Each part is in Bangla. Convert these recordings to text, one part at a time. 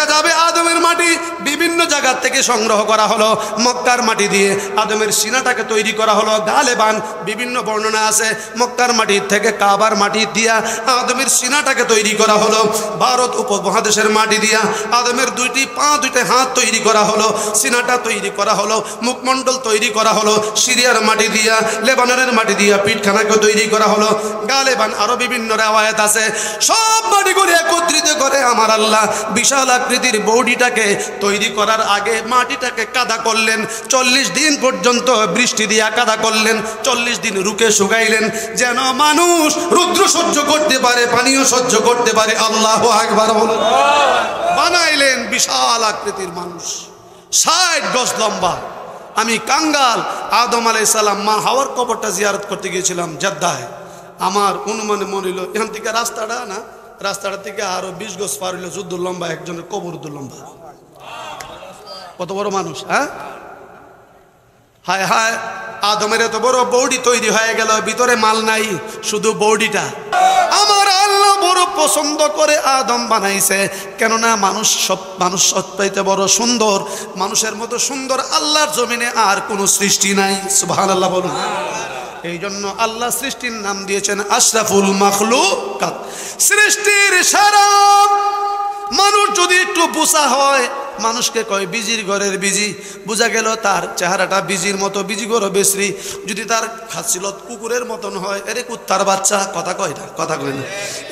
اداوی বিভিন্ন জায়গার থেকে সংগ্রহ করা হলো মক্কার মাটি দিয়ে আদমের সিনাটাকে তৈরি করা হলো গালেবান বিভিন্ন বর্ণনা আছে মক্কার মাটির থেকে কাবার মাটি দিয়া আদমের সিনাটাকে তৈরি করা হলো ভারত উপমহাদেশের মাটি দিয়া আদমের দুইটি পা দুইটি হাত তৈরি করা হলো সিনাটা তৈরি করা হলো মুখমণ্ডল তৈরি করা হলো সিরিয়ার মাটি দিয়া লেবাননের মাটি দিয়া পিঠখানাকে তৈরি করা হলো গালেবান আরও বিভিন্ন রেওয়ায়ত আছে সব মাটিগুলি একত্রিত করে আমার আল্লাহ বিশাল আকৃতির বৌডিটাকে তৈরি করার করার আগে মাটিটাকে কাদা করলেন চল্লিশ দিন পর্যন্ত বৃষ্টি দিয়া কাদা করলেন চল্লিশ দিন রুকে শুকাইলেন যেন মানুষ রুদ্র সহ্য করতে পারে পানীয় সহ্য করতে পারে আল্লাহ একবার বানাইলেন বিশাল আকৃতির মানুষ ষাট গজ লম্বা আমি কাঙ্গাল আদম আলাই সালাম মা হাওয়ার কবরটা জিয়ারত করতে গিয়েছিলাম জাদ্দায় আমার অনুমানে মনে হলো এখান থেকে রাস্তাটা না রাস্তাটা থেকে আরো বিশ গজ পার হইলো যুদ্ধ লম্বা একজনের কবর লম্বা কত বড় মানুষ হ্যাঁ হায় হায় আদমের এত বড় বৌডি তৈরি হয়ে গেল ভিতরে মাল নাই শুধু বৌডিটা আমার আল্লাহ বড় পছন্দ করে আদম বানাইছে কেননা মানুষ সব মানুষ সত্যাইতে বড় সুন্দর মানুষের মতো সুন্দর আল্লাহর জমিনে আর কোনো সৃষ্টি নাই সুভান আল্লাহ বলুন এই জন্য আল্লাহ সৃষ্টির নাম দিয়েছেন আশরাফুল মাখলু সৃষ্টির সারা মানুষ যদি একটু পোষা হয় মানুষকে কয় বিজির ঘরের বিজি বোঝা গেল তার চেহারাটা বিজির মতো বিজি ঘর বিশ্রী যদি তার খাসিলত কুকুরের মতন হয় এরে কুত্তার বাচ্চা কথা কয় না কথা কয় না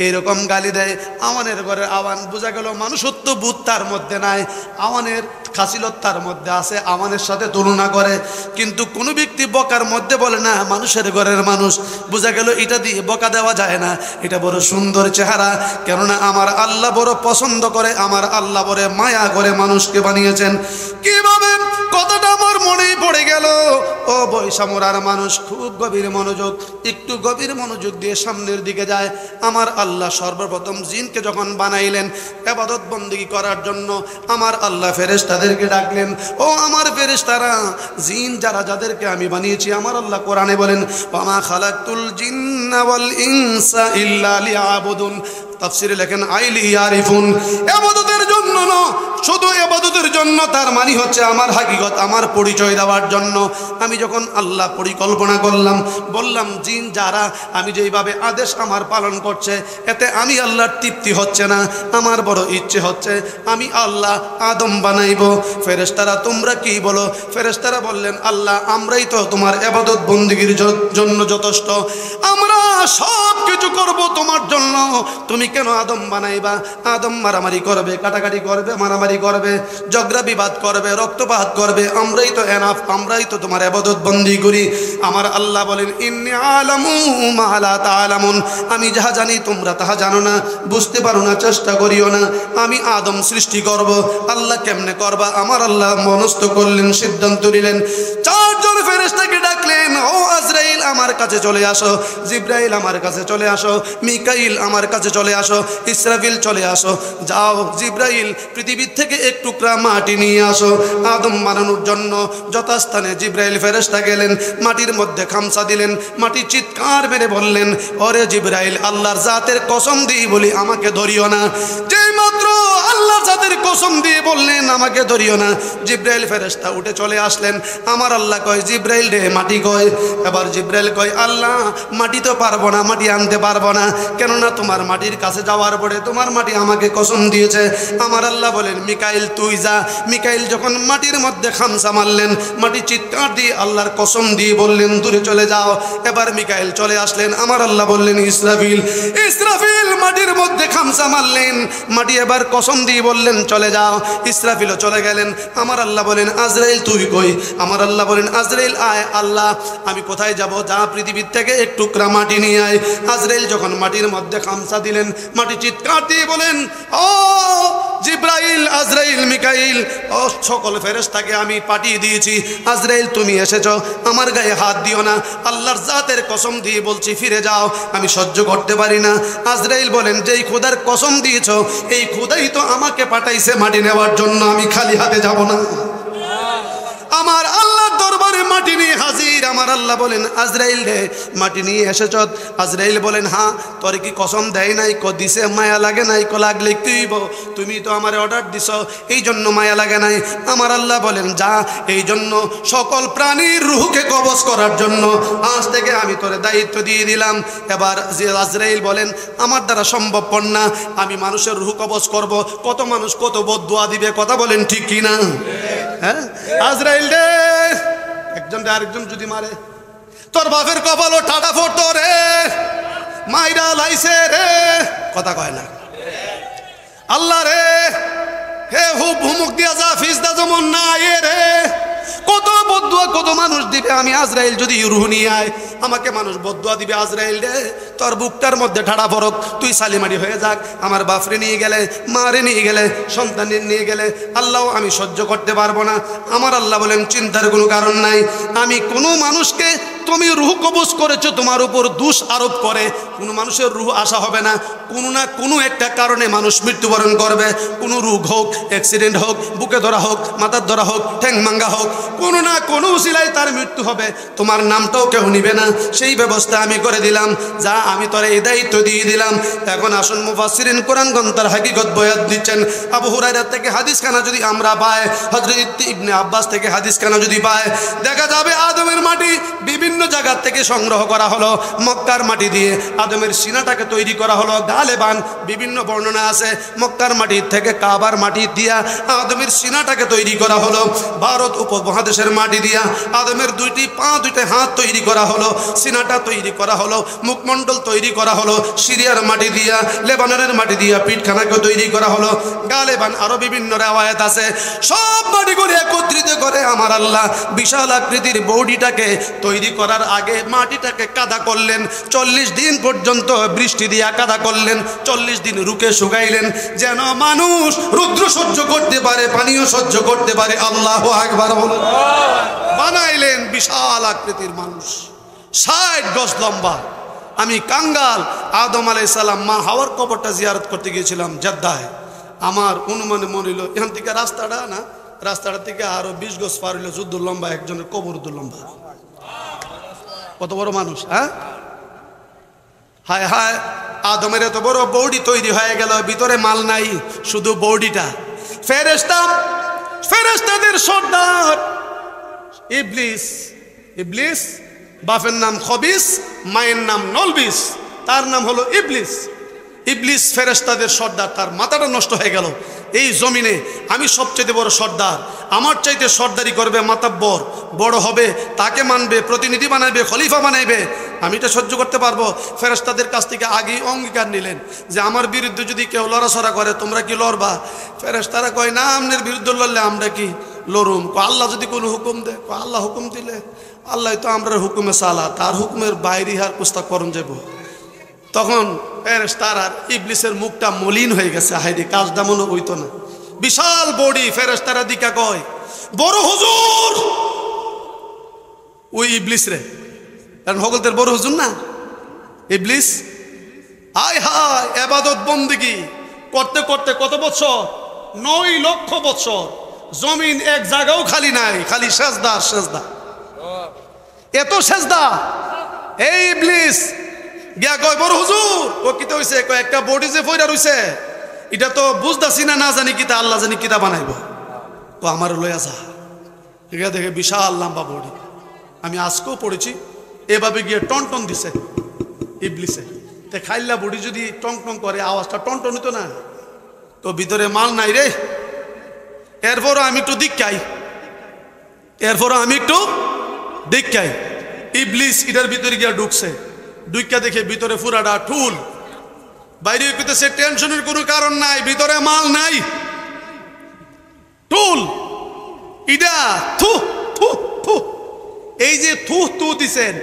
এইরকম গালি দেয় আওয়ানের ঘরের আওয়ান বোঝা গেল মানুষত্ব বুধ তার মধ্যে নাই আওয়ানের খাসিলত তার মধ্যে আছে আমানের সাথে তুলনা করে কিন্তু কোনো ব্যক্তি বকার মধ্যে বলে না মানুষের ঘরের মানুষ বোঝা গেল এটা দিয়ে বকা দেওয়া যায় না এটা বড় সুন্দর চেহারা কেননা আমার আল্লাহ বড় পছন্দ করে আমার আল্লাহ বড় মায়া করে মানুষ মানুষকে বানিয়েছেন কিভাবে কথাটা আমার মনেই পড়ে গেল ও বৈষামরার মানুষ খুব গভীর মনোযোগ একটু গভীর মনোযোগ দিয়ে সামনের দিকে যায় আমার আল্লাহ সর্বপ্রথম জিনকে যখন বানাইলেন এবাদত বন্দী করার জন্য আমার আল্লাহ ফেরেস্তাদেরকে ডাকলেন ও আমার ফেরেস্তারা জিন যারা যাদেরকে আমি বানিয়েছি আমার আল্লাহ কোরআনে বলেন পামা খালাকুল জিন্নাওয়াল ইনসা ইল্লা লিয়াবুদুন তাফসিরে লেখেন আইলি ইয়ারিফুন এবাদতের জন্য না শুধু এবাদতের জন্য তার মানে হচ্ছে আমার হাকিগত আমার পরিচয় দেওয়ার জন্য আমি যখন আল্লাহ পরিকল্পনা করলাম বললাম জিন যারা আমি যেইভাবে আদেশ আমার পালন করছে এতে আমি আল্লাহর তৃপ্তি হচ্ছে না আমার বড় ইচ্ছে হচ্ছে আমি আল্লাহ আদম বানাইব ফেরেস্তারা তোমরা কি বলো ফেরেস্তারা বললেন আল্লাহ আমরাই তো তোমার এবাদত বন্দীগীর জন্য যথেষ্ট আমরা সব করব তোমার জন্য তুমি কেন আদম বানাইবা আদম মারামারি করবে কাটাকাটি করবে মারামারি করবে ঝগড়া বিবাদ করবে রক্তপাত করবে আমরাই তো এনাফ আমরাই তো তোমার আবাদত বন্দি করি আমার আল্লাহ বলেন ইন্নি আলামু মাহালা তালামুন আমি যাহা জানি তোমরা তাহা জানো না বুঝতে পারো না চেষ্টা করিও না আমি আদম সৃষ্টি করব আল্লাহ কেমনে করবা আমার আল্লাহ মনস্থ করলেন সিদ্ধান্ত নিলেন চারজন ফেরেস্তাকে ডাকলেন ও আজরাইল আমার কাছে চলে আসো জিব্রাইল আমার কাছে চলে আসো আসো মিকাইল আমার কাছে চলে আসো ইসরাফিল চলে আসো যাও জিব্রাইল পৃথিবীর থেকে এক টুকরা মাটি নিয়ে আসো আদম মারানোর জন্য যথাস্থানে জিব্রাইল ফেরেস্তা গেলেন মাটির মধ্যে খামসা দিলেন মাটি চিৎকার মেরে বললেন অরে জিব্রাইল আল্লাহর জাতের কসম দিই বলি আমাকে ধরিও না যেই মাত্র আল্লাহর জাতের কসম দিয়ে বললেন আমাকে ধরিও না জিব্রাইল ফেরেস্তা উঠে চলে আসলেন আমার আল্লাহ কয় জিব্রাইল রে মাটি কয় এবার জিব্রাইল কয় আল্লাহ মাটি তো পারবো না মাটি আনতে পারবো পারবো না কেননা তোমার মাটির কাছে যাওয়ার পরে তোমার মাটি আমাকে কসম দিয়েছে আমার আল্লাহ বলেন মিকাইল তুই যা মিকাইল যখন মাটির মধ্যে খামসা মারলেন মাটি চিৎকার দিয়ে আল্লাহর কসম দিয়ে বললেন দূরে চলে যাও এবার মিকাইল চলে আসলেন আমার আল্লাহ বললেন ইসরাফিল ইসরাফিল মাটির মধ্যে খামসা মারলেন মাটি এবার কসম দিয়ে বললেন চলে যাও ইসরাফিলও চলে গেলেন আমার আল্লাহ বলেন আজরাইল তুই কই আমার আল্লাহ বলেন আজরাইল আয় আল্লাহ আমি কোথায় যাব যা পৃথিবীর থেকে এক টুকরা মাটি নিয়ে আয় আজরাইল জিব্রাইল যখন মাটির মধ্যে খামসা দিলেন মাটি চিৎকার দিয়ে বলেন ও জিব্রাইল আজরাইল মিকাইল ও সকল ফেরেস্তাকে আমি পাঠিয়ে দিয়েছি আজরাইল তুমি এসেছ আমার গায়ে হাত দিও না আল্লাহর জাতের কসম দিয়ে বলছি ফিরে যাও আমি সহ্য করতে পারি না আজরাইল বলেন যেই খুদার কসম দিয়েছ এই খুদাই তো আমাকে পাঠাইছে মাটি নেওয়ার জন্য আমি খালি হাতে যাব না আমার আল্লাহ মাটি নিয়ে হাজির আমার আল্লাহ বলেন আজরাইল রে মাটি নিয়ে এসেছ আজরাইল বলেন হ্যাঁ তোর কি কসম দেয় নাই ক দিছে মায়া লাগে নাই ক লাগলে তুইব তুমি তো আমার অর্ডার দিছ এই জন্য মায়া লাগে নাই আমার আল্লাহ বলেন যা এই জন্য সকল প্রাণীর রুহকে কবজ করার জন্য আজ থেকে আমি তোর দায়িত্ব দিয়ে দিলাম এবার যে আজরাইল বলেন আমার দ্বারা সম্ভবপর না আমি মানুষের রুহ কবজ করব কত মানুষ কত বদুয়া দিবে কথা বলেন ঠিক কিনা হ্যাঁ আজরাইল রে একজনটা আরেকজন যদি মারে তোর বাপের কপালও টাটা ফোট রে মাইরা লাইছে রে কথা কয় না আল্লাহ রে হে হুব হুমুক দিয়া যা ফিস দা যেমন না এ রে কত বদুয়া কত মানুষ দিবে আমি আজরাইল যদি রুহ নিয়ে আয় আমাকে মানুষ বদুয়া দিবে আজরাইল রে তোর বুকটার মধ্যে ঠাড়া ফরক তুই সালিমারি হয়ে যাক আমার বাফরে নিয়ে গেলে মারে নিয়ে গেলে সন্তানের নিয়ে গেলে আল্লাহ আমি সহ্য করতে পারবো না আমার আল্লাহ বলেন চিন্তার কোনো কারণ নাই আমি কোনো মানুষকে তুমি রুহ কবজ করেছো তোমার উপর দুষ আরোপ করে কোনো মানুষের রুহ আসা হবে না কোনো না কোনো একটা কারণে মানুষ মৃত্যুবরণ করবে কোনো রোগ হোক অ্যাক্সিডেন্ট হোক বুকে ধরা হোক মাথার ধরা হোক ঠ্যাং মাঙ্গা হোক কোনো না কোনো উশিলায় তার মৃত্যু হবে তোমার নামটাও কেউ নিবে না সেই ব্যবস্থা আমি করে দিলাম যা আমি তোর এই দায়িত্ব দিয়ে দিলাম এখন আসুন মুফাসিরিন কোরআন গন্তার হাকিগত বয়াত দিচ্ছেন আবু হুরাইরা থেকে হাদিস খানা যদি আমরা পাই হজরত ইবনে আব্বাস থেকে হাদিস খানা যদি পাই দেখা যাবে আদমের মাটি বিভিন্ন জায়গা থেকে সংগ্রহ করা হলো মক্কার মাটি দিয়ে আদমের সিনাটাকে তৈরি করা হলো গালেবান বিভিন্ন বর্ণনা আছে মক্তার মাটির থেকে কাবার মাটি দিয়া আদমের সিনাটাকে তৈরি করা হলো ভারত উপমহাদেশের মাটি দিয়া আদমের দুইটি পা দুইটি হাত তৈরি করা হলো সিনাটা তৈরি করা হলো মুখমণ্ডল তৈরি করা হলো সিরিয়ার মাটি দিয়া লেবাননের মাটি দিয়া পিঠখানাকে তৈরি করা হলো গালেবান আরও বিভিন্ন রেওয়ায়ত আছে সব মাটিগুলি একত্রিত করে আমার আল্লাহ বিশাল আকৃতির বৌডিটাকে তৈরি করার আগে মাটিটাকে কাদা করলেন চল্লিশ দিন পর্যন্ত পর্যন্ত বৃষ্টি দিয়া কাদা করলেন চল্লিশ দিন রুকে শুকাইলেন যেন মানুষ রুদ্র সহ্য করতে পারে পানীয় সহ্য করতে পারে আল্লাহ একবার বানাইলেন বিশাল আকৃতির মানুষ ষাট গজ লম্বা আমি কাঙ্গাল আদম আলাই সালাম মা হাওয়ার কবরটা জিয়ারত করতে গিয়েছিলাম জাদ্দায় আমার অনুমানে মনে হলো এখান থেকে রাস্তাটা না রাস্তাটা থেকে আরো বিশ গজ পার হইলো যুদ্ধ লম্বা একজনের কবর লম্বা কত বড় মানুষ হ্যাঁ হায় হায় আদমের এত বড় বৌডি তৈরি হয়ে গেল ভিতরে মাল নাই শুধু বৌডিটা ফেরেস্তাম ফেরেস্তাদের সর্দার ইবলিস ইবলিস বাপের নাম খবিস মায়ের নাম নলবিস তার নাম হলো ইবলিস ইবলিস ফেরেস্তাদের সর্দার তার মাথাটা নষ্ট হয়ে গেল এই জমিনে আমি সবচেয়ে বড় সর্দার আমার চাইতে সর্দারি করবে মাতাব্বর বড় হবে তাকে মানবে প্রতিনিধি বানাইবে খলিফা বানাইবে আমি এটা সহ্য করতে পারবো ফেরস্তাদের কাছ থেকে আগেই অঙ্গীকার নিলেন যে আমার বিরুদ্ধে যদি কেউ লড়াচড়া করে তোমরা কি লড়বা ফেরস্তারা কয় না আমনের বিরুদ্ধে লড়লে আমরা কি লড়ুম কো আল্লাহ যদি কোনো হুকুম দেয় কো আল্লাহ হুকুম দিলে আল্লাহ তো আমরা হুকুমে সালা তার হুকুমের বাইরে হার কুস্তা করণ যাবো তখন ফেরেস্তার আর ইবলিসের মুখটা মলিন হয়ে গেছে হাইরে কাজটা মনে হইতো না বিশাল বডি ফেরেস্তারা দিকা কয় বড় হুজুর ওই ইবলিস রে কারণ হগলদের বড় হুজুর না ইবলিস আয় হায় এবাদত বন্দিগি করতে করতে কত বছর নয় লক্ষ বছর জমিন এক জায়গাও খালি নাই খালি সেজদা সেজদা এত সেজদা এই ইবলিস গিয়া কয় বড় হুজুর ও কিতে হইছে কয় একটা বডি যে ফইরা রইছে এটা তো বুঝতাছি না না জানি কিতা আল্লাহ জানি কিতা বানাইব তো আমার লইয়া যা গিয়া দেখে বিশাল লম্বা বডি আমি আজকেও পড়েছি এভাবে গিয়ে টন টন দিছে ইবলিসে তে খাইল্লা বডি যদি টং টং করে আওয়াজটা টন টন হতো না তো ভিতরে মাল নাই রে এরপরও আমি একটু দীক্ষাই এরপরও আমি একটু দীক্ষাই ইবলিস এটার ভিতরে গিয়া ঢুকছে দুইটা দেখে ভিতরে ফুরাডা ঠুল বাইরে কইতেছে টেনশনের কোনো কারণ নাই ভিতরে মাল নাই টুল ইদা থু থু থু এই যে থু থু দিছেন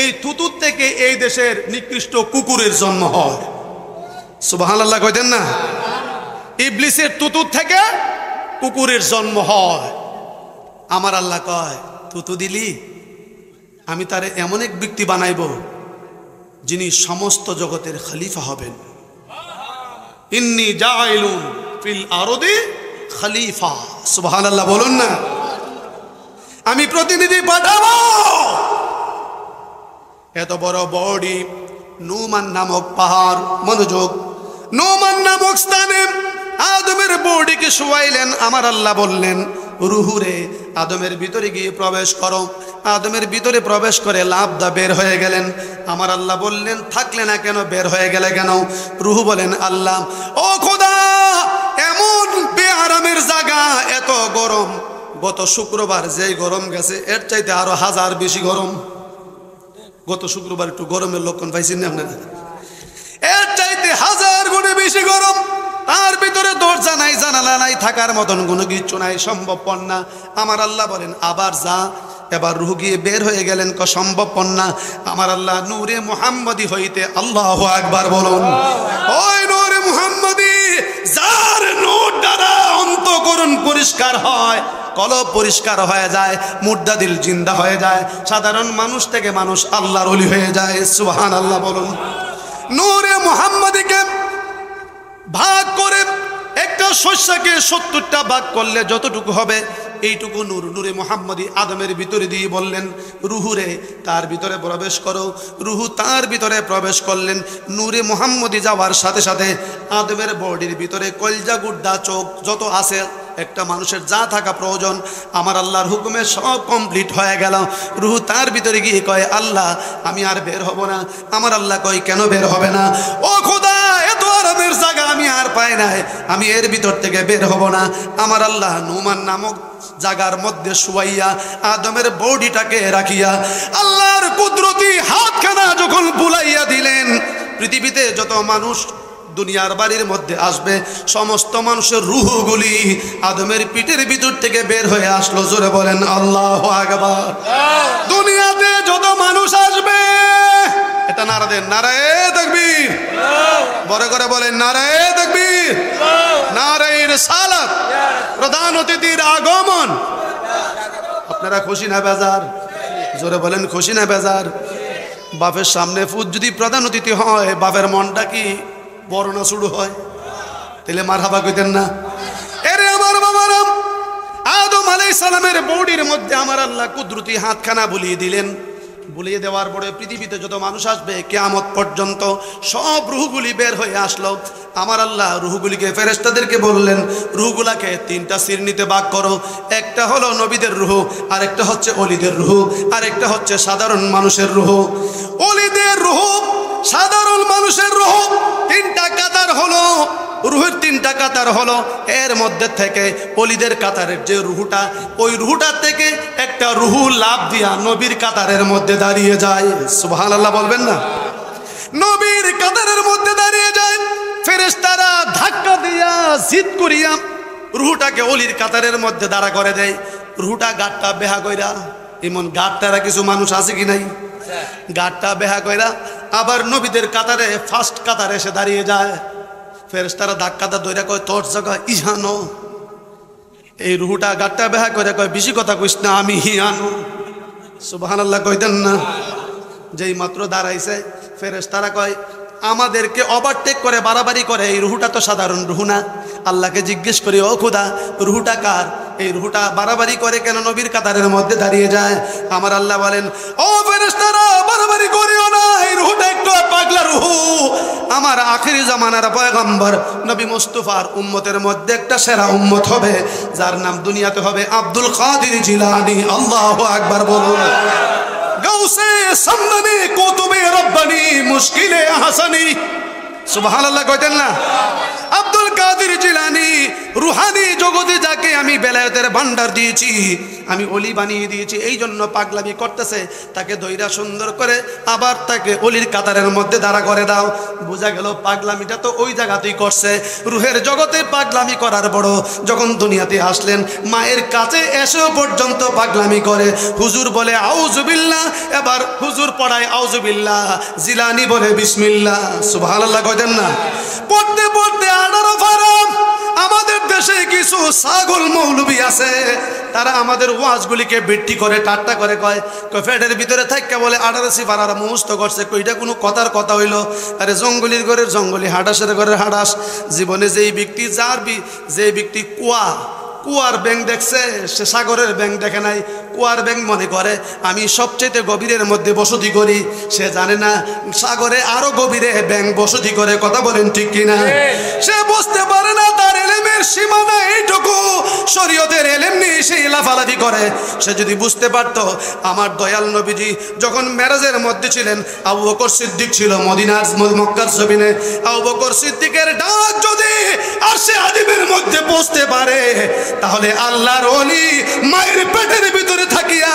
এই থুতুর থেকে এই দেশের নিকৃষ্ট কুকুরের জন্ম হয় সুবহানাল্লাহ কইতেন না ইবলিসের তুতুর থেকে কুকুরের জন্ম হয় আমার আল্লাহ কয় তুতু দিলি আমি তারে এমন এক ব্যক্তি বানাইবো যিনি সমস্ত জগতের খালিফা হবেন ইন্নি ফিল খালিফা বলুন না আমি প্রতিনিধি পাঠাব এত বড় বডি নুমান নামক পাহাড় মনোযোগ নুমান নামক স্থানে আদমের বডিকে শুয়াইলেন আমার আল্লাহ বললেন রুহুরে আদমের ভিতরে গিয়ে প্রবেশ করো আদমের ভিতরে প্রবেশ করে দা বের হয়ে গেলেন আমার আল্লাহ বললেন থাকলে না কেন বের হয়ে গেলে কেন রুহু বলেন আল্লাহ ও খোদা এমন বেআরামের জায়গা এত গরম গত শুক্রবার যেই গরম গেছে এর চাইতে আরো হাজার বেশি গরম গত শুক্রবার একটু গরমের লক্ষণ পাইছেন না আপনারা এর চাইতে হাজার গুণে বেশি গরম তার ভিতরে দরজা নাই জানালা নাই থাকার মতন কোনো কিছু নাই সম্ভবপর না আমার আল্লাহ বলেন আবার যা এবার রুহ গিয়ে বের হয়ে গেলেন ক সম্ভবপর না আমার আল্লাহ নূরে মোহাম্মদী হইতে আল্লাহ একবার বলুন ওই নূরে মোহাম্মদী যার নূর দ্বারা অন্তকরণ পরিষ্কার হয় কলব পরিষ্কার হয়ে যায় মুদ্রা দিল জিন্দা হয়ে যায় সাধারণ মানুষ থেকে মানুষ আল্লাহর অলি হয়ে যায় সুহান আল্লাহ বলুন নূরে মোহাম্মদীকে ভাগ করে একটা শস্যকে সত্তরটা ভাগ করলে যতটুকু হবে এইটুকু নূর নূরে মোহাম্মদী আদমের ভিতরে দিয়ে বললেন রুহুরে তার ভিতরে প্রবেশ করো রুহু তার ভিতরে প্রবেশ করলেন নূরে মোহাম্মদী যাওয়ার সাথে সাথে আদমের বডির ভিতরে কলজা গুড্ডা চোখ যত আছে একটা মানুষের যা থাকা প্রয়োজন আমার আল্লাহর হুকুমে সব কমপ্লিট হয়ে গেল রুহু তার ভিতরে গিয়ে কয় আল্লাহ আমি আর বের হব না আমার আল্লাহ কয় কেন বের হবে না ও খোদায় আজাবের জায়গা আমি আর পাই নাই আমি এর ভিতর থেকে বের হব না আমার আল্লাহ নুমান নামক জাগার মধ্যে শুয়াইয়া আদমের বডিটাকে রাখিয়া আল্লাহর কুদরতি হাতখানা যখন বুলাইয়া দিলেন পৃথিবীতে যত মানুষ দুনিয়ার বাড়ির মধ্যে আসবে সমস্ত মানুষের রুহগুলি আদমের পিঠের ভিতর থেকে বের হয়ে আসলো জোরে বলেন আল্লাহ আগবার দুনিয়াতে যত মানুষ আসবে এটা নারা দেন নারায় দেখবির বড় করে বলেন নারায় দেখবি নারায়ের সালাত প্রধান অতিথির আগমন আপনারা খুশি না বেজার জোরে বলেন খুশি না বেজার বাপের সামনে ফুট যদি প্রধান অতিথি হয় বাপের মনটা কি বড় না শুরু হয় তাহলে মার হাবা কইতেন না এরে আমার বাবার আদম আলাই সালামের বৌডির মধ্যে আমার আল্লাহ কুদরতি হাতখানা বুলিয়ে দিলেন ভুলিয়ে দেওয়ার পরে পৃথিবীতে যত মানুষ আসবে কেয়ামত পর্যন্ত সব রুহগুলি বের হয়ে আসলো আমার আল্লাহ রুহগুলিকে ফেরেস্তাদেরকে বললেন রুহগুলাকে তিনটা শ্রেণীতে বাক করো একটা হলো নবীদের রুহ আরেকটা হচ্ছে অলিদের রুহ আরেকটা হচ্ছে সাধারণ মানুষের রুহ অলিদের রুহ সাধারণ মানুষের রুহ তিনটা কাতার হলো রুহের তিনটা কাতার হলো এর মধ্যে থেকে অলিদের কাতারের যে রুহুটা ওই রুহুটা থেকে একটা রুহু লাভ দিয়া নবীর কাতারের মধ্যে দাঁড়িয়ে যায় সুহান আল্লাহ বলবেন না নবীর কাতারের মধ্যে দাঁড়িয়ে যায় ফেরেস্তারা ধাক্কা দিয়া জিদ করিয়া রুহুটাকে অলির কাতারের মধ্যে দাঁড়া করে দেয় রুহুটা গাটটা বেহা কইরা এমন গাটটারা কিছু মানুষ আছে কি নাই গাটটা বেহা কইরা আবার নবীদের কাতারে ফার্স্ট কাতারে এসে দাঁড়িয়ে যায় ফেরেস্তারা ধাক্কা দা দৈরা কয় তোর জায়গা ইহানো এই রুহুটা গাট্টা বেহা করে কয় বেশি কথা কইস না আমি হিয়ানো সুবাহ আল্লাহ কইতেন না যেই মাত্র দাঁড়াইছে ফেরেস্তারা কয় আমাদেরকে ওভারটেক করে বাড়াবাড়ি করে এই রুহুটা তো সাধারণ রুহু না আল্লাহকে জিজ্ঞেস করি ও খুদা রুহুটা কার এই রুহুটা বাড়াবাড়ি করে কেন নবীর কাতারের মধ্যে দাঁড়িয়ে যায় আমার আল্লাহ বলেন ও বাড়াবাড়ি করিও না এই রুহুটা একটু পাগলা রুহু আমার আখেরি জামানার পয়গম্বর নবী মুস্তফার উম্মতের মধ্যে একটা সেরা উম্মত হবে যার নাম দুনিয়াতে হবে আব্দুল কাদির জিলানি আল্লাহ একবার বলুন গৌসে সামনে কুতুবে রব্বানি মুশকিলে হাসানি সুবহানাল্লাহ কইতেন না কাদের জিলানি রুহানি জগতে যাকে আমি বেলায়তের ভান্ডার দিয়েছি আমি অলি বানিয়ে দিয়েছি এই জন্য পাগলামি করতেছে তাকে দইরা সুন্দর করে আবার তাকে অলির কাতারের মধ্যে দাঁড়া করে দাও বোঝা গেল পাগলামিটা তো ওই জায়গাতেই করছে রুহের জগতে পাগলামি করার বড় যখন দুনিয়াতে আসলেন মায়ের কাছে এসে পর্যন্ত পাগলামি করে হুজুর বলে আউজুবিল্লা এবার হুজুর পড়ায় আউজুবিল্লা জিলানি বলে বিসমিল্লা সুভাল আল্লাহ না পড়তে পড়তে আঠারো দেশে কিছু ছাগল মৌলবি আছে তারা আমাদের ওয়াজগুলিকে ভিত্তি করে টাট্টা করে কয় ফ্যাটের ভিতরে থাককে বলে আডারসি পাড়ার মুহস্ত করছে কইটা কোনো কথার কথা হইল আরে জঙ্গলির ঘরের জঙ্গলি হাডাসের ঘরের হাডাস জীবনে যেই ব্যক্তি যার যেই ব্যক্তি কুয়া কুয়ার ব্যাং দেখছে সে সাগরের ব্যাং দেখে নাই কুয়ার ব্যাং মনে করে আমি সবচেয়ে গভীরের মধ্যে বসতি করি সে জানে না সাগরে আরো গভীরে ব্যাং বসতি করে কথা বলেন ঠিক কিনা সে বুঝতে পারে না তার এলেমের সীমানা এইটুকু শরীয়তের এলেম নিয়ে সে ইলাফালাফি করে সে যদি বুঝতে পারত আমার দয়াল নবীজি যখন ম্যারেজের মধ্যে ছিলেন আবু বকর সিদ্দিক ছিল মদিনার মক্কার ছবিনে আবু বকর সিদ্দিকের ডাক যদি আর সে আদিমের মধ্যে বসতে পারে তাহলে আল্লাহর অলি মায়ের পেটের ভিতরে থাকিয়া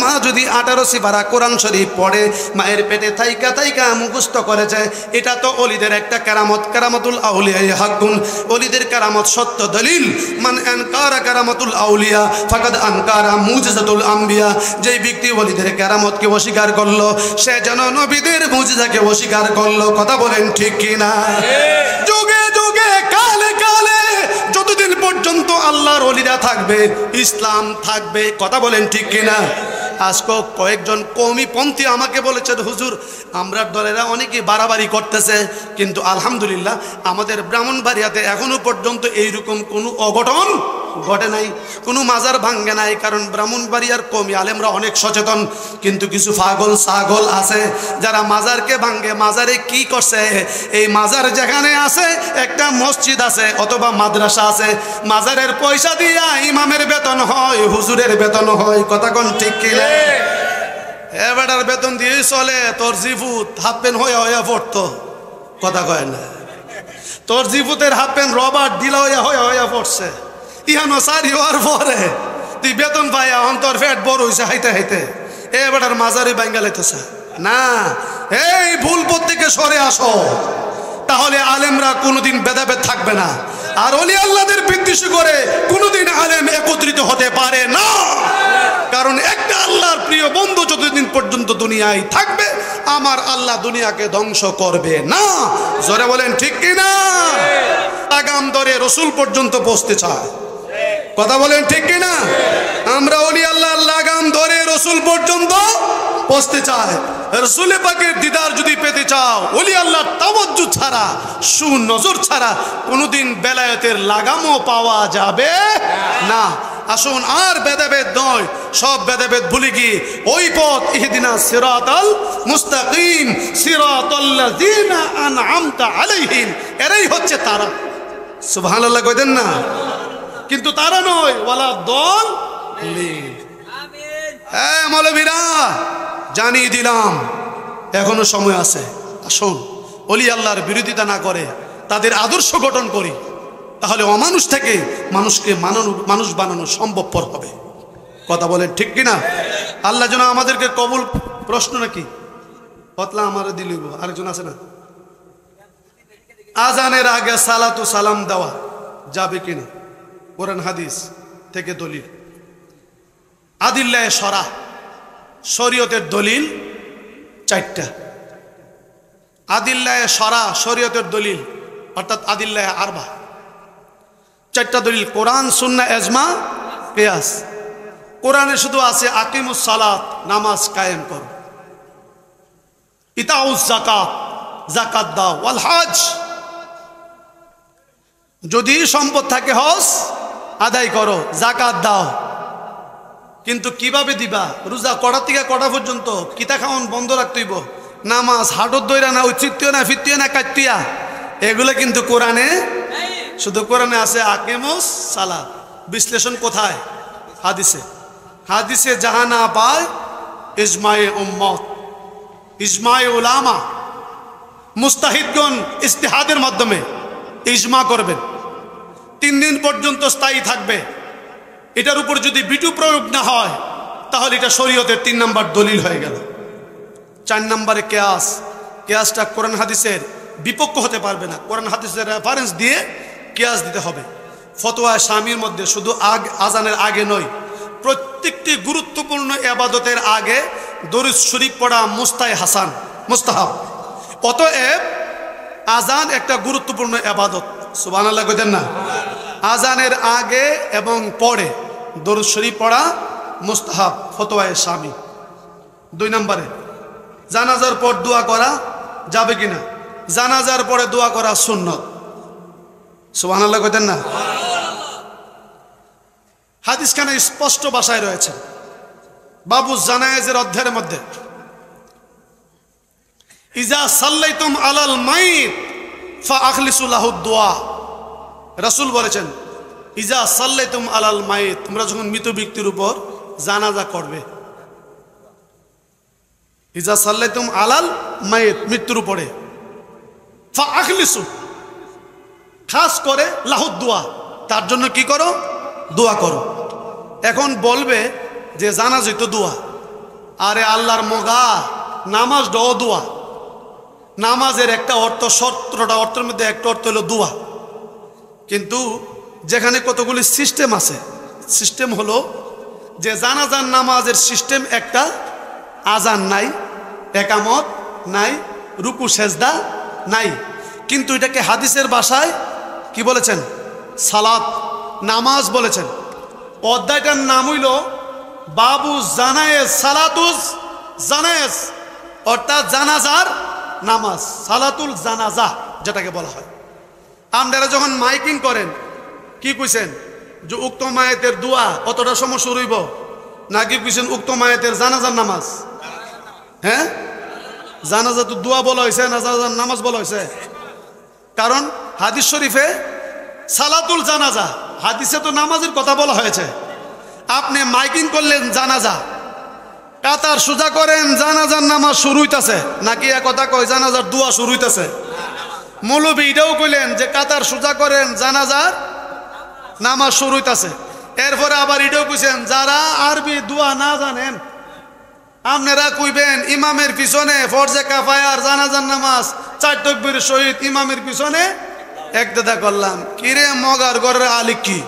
মা যদি আঠারো সিপারা কোরআন শরীফ পড়ে মায়ের পেটে থাইকা থাইকা মুখস্থ করেছে এটা তো অলিদের একটা কেরামত কেরামতুল আউলিয়া হাকুন অলিদের কেরামত সত্য দলিল মান আনকারা কেরামতুল আউলিয়া ফাকাদ আনকারা মুজাতুল আম্বিয়া যেই ব্যক্তি অলিদের কেরামতকে অস্বীকার করলো সে যেন নবীদের মুজিজাকে অস্বীকার করলো কথা বলেন ঠিক কিনা যুগে যুগে কালে কালে পর্যন্ত আল্লাহর অলিরা থাকবে ইসলাম থাকবে কথা বলেন ঠিক কিনা আজকে কয়েকজন কৌমিপন্থী আমাকে বলেছেন হুজুর আমরা দলেরা অনেকে বাড়াবাড়ি করতেছে কিন্তু আলহামদুলিল্লাহ আমাদের ব্রাহ্মণবাড়িয়াতে এখনও পর্যন্ত এইরকম কোনো অঘটন ঘটে নাই কোনো মাজার ভাঙ্গে নাই কারণ ব্রাহ্মণবাড়িয়ার কমি আলেমরা অনেক সচেতন কিন্তু কিছু পাগল সাগল আছে যারা মাজারকে ভাঙ্গে মাজারে কি করছে এই মাজার যেখানে আছে একটা মসজিদ আছে অথবা মাদ্রাসা আছে মাজারের পয়সা দিয়া ইমামের বেতন হয় হুজুরের বেতন হয় কথা কোন ঠিক কিলে এবারের বেতন দিয়ে চলে তোর জিভুত হাফ প্যান্ট হইয়া হইয়া পড়তো কথা কয় না তোর জিভুতের হাফ প্যান্ট রবার ডিলা হইয়া হইয়া হইয়া পড়ছে তিহানো সারি হওয়ার পরে তুই বেতন পাই এখন তোর ফ্যাট বড় হয়েছে হাইতে হাইতে এ বেটার মাঝারি বাঙ্গাল না এই ভুল থেকে সরে আসো তাহলে আলেমরা কোনোদিন ভেদাভেদ থাকবে না আর অলি আল্লাদের বিদ্বেষ করে কোনোদিন আলেম একত্রিত হতে পারে না কারণ একটা আল্লাহর প্রিয় বন্ধু যতদিন পর্যন্ত দুনিয়ায় থাকবে আমার আল্লাহ দুনিয়াকে ধ্বংস করবে না জোরে বলেন ঠিক কিনা আগাম দরে রসুল পর্যন্ত বসতে চায় কথা বলেন ঠিক কিনা আমরা অলি আল্লাহ লাগাম ধরে রসুল পর্যন্ত পৌঁছতে চাই রসুল পাকের দিদার যদি পেতে চাও অলি আল্লাহ তাবজ্জু ছাড়া সুনজর ছাড়া কোনোদিন বেলায়েতের লাগামও পাওয়া যাবে না আসুন আর বেদাবেদ নয় সব বেদাবেদ ভুলে গিয়ে ওই পথ ইহদিনা সিরাতাল মুস্তাকিম সিরাতাল্লাযীনা আনআমতা আলাইহিম এরাই হচ্ছে তারা সুবহানাল্লাহ কই দেন না কিন্তু তারা নয় ওয়ালা দল হ্যাঁ মৌলভীরা জানিয়ে দিলাম এখনো সময় আছে আসুন অলি আল্লাহর বিরোধিতা না করে তাদের আদর্শ গঠন করি তাহলে অমানুষ থেকে মানুষকে মানানো মানুষ বানানো সম্ভবপর হবে কথা বলেন ঠিক কিনা আল্লাহ যেন আমাদেরকে কবুল প্রশ্ন নাকি পতলা আমার দিল আরেকজন আছে না আজানের আগে সালাতু সালাম দেওয়া যাবে কিনা কোরআন হাদিস থেকে দলিল আদিল্লায় সরা শরীয়তের দলিল চারটা আদিল্লায় সরা শরীয়তের দলিল অর্থাৎ আদিল্লায় আরবা চারটা দলিল কোরআন সুন্না এজমা পেয়াস কোরআনে শুধু আছে আকিমুস সালাত নামাজ কায়েম কর ইতাউস জাকাত জাকাত দাও ওয়াল হাজ যদি সম্পদ থাকে হজ আদায় করো জাকাত দাও কিন্তু কিভাবে দিবা রোজা কড়া থেকে কটা পর্যন্ত কিতা খাওয়ান বন্ধ রাখতেইব নামাজ হাটর দৈরা না উচিত্তীয় না ফিত্তীয় না কাটতিয়া এগুলো কিন্তু কোরআনে শুধু কোরআনে আছে আকেমস সালা বিশ্লেষণ কোথায় হাদিসে হাদিসে যাহা না পায় ইজমায়ে উম্মত ইজমায়ে উলামা মুস্তাহিদগণ ইস্তেহাদের মাধ্যমে ইজমা করবেন তিন দিন পর্যন্ত স্থায়ী থাকবে এটার উপর যদি বিটু প্রয়োগ না হয় তাহলে এটা শরীয়তের তিন নাম্বার দলিল হয়ে গেল চার নম্বরে কেয়াস কেয়াসটা কোরআন হাদিসের বিপক্ষ হতে পারবে না কোরআন হাদিসের রেফারেন্স দিয়ে কেয়াস দিতে হবে ফতোয়া স্বামীর মধ্যে শুধু আগ আজানের আগে নয় প্রত্যেকটি গুরুত্বপূর্ণ আবাদতের আগে দরিদ শরীফ পড়া মুস্তায় হাসান মুস্তাহাব অতএব আজান একটা গুরুত্বপূর্ণ আবাদত সুবান আল্লাহ কইতেন না আজানের আগে এবং পরে দরুশরি পড়া মুস্তাহাব ফতোয়ায় স্বামী দুই নম্বরে জানাজার পর দোয়া করা যাবে কিনা জানাজার পরে দোয়া করা সুন্নত সুবান আল্লাহ কইতেন না হাদিস খানে স্পষ্ট ভাষায় রয়েছে বাবু জানায়াজের অধ্যায়ের মধ্যে ইজা সাল্লাইতুম আলাল মাইত ফা আখলিসুল্লাহদোয়া রাসুল বলেছেন ইজা সাল্লে তুম আলাল মায়ে তোমরা যখন মৃত ব্যক্তির উপর জানাজা করবে ইজা সাল্লে তুম আলাল মায়ে মৃত্যুর উপরে ফা আখলিসু খাস করে লাহুদ্দোয়া তার জন্য কি করো দোয়া করো এখন বলবে যে জানাজি তো দোয়া আরে আল্লাহর মগা নামাজ দোয়া নামাজের একটা অর্থ সত্রটা অর্থের মধ্যে একটা অর্থ হলো দোয়া কিন্তু যেখানে কতগুলি সিস্টেম আছে সিস্টেম হলো যে জানাজান নামাজের সিস্টেম একটা আজান নাই একামত নাই রুকু সেজদা নাই কিন্তু এটাকে হাদিসের বাসায় কি বলেছেন সালাত নামাজ বলেছেন অধ্যায়টার নাম হইল বাবু জানায়েস সালাতুস জানায় অর্থাৎ জানাজার নামাজ সালাতুল জানাজা যেটাকে বলা হয় আপনারা যখন মাইকিং করেন কি কুইছেন যে উক্ত মায়েতের দোয়া অতটা সময় শুরু হইব না কি কুইছেন উক্ত মায়েতের জানাজার নামাজ হ্যাঁ জানাজা তো দোয়া বলা হয়েছে না জানাজার নামাজ বলা হয়েছে কারণ হাদিস শরীফে সালাতুল জানাজা হাদিসে তো নামাজের কথা বলা হয়েছে আপনি মাইকিং করলেন জানাজা কাতার সোজা করেন জানাজার নামাজ শুরু হইতাছে নাকি এক কথা কয় জানাজার দোয়া শুরু হইতাছে মৌলবী এটাও কইলেন যে কাতার সোজা করেন জানাজার নামাজ শুরু হইতাছে এরপরে আবার এটাও কইছেন যারা আরবি দোয়া না জানেন আপনারা কইবেন ইমামের পিছনে ফরজে কাফায়ার জানাজার নামাজ চার তকবির শহীদ ইমামের পিছনে এক দাদা করলাম কিরে মগার গড়ের আলিক কি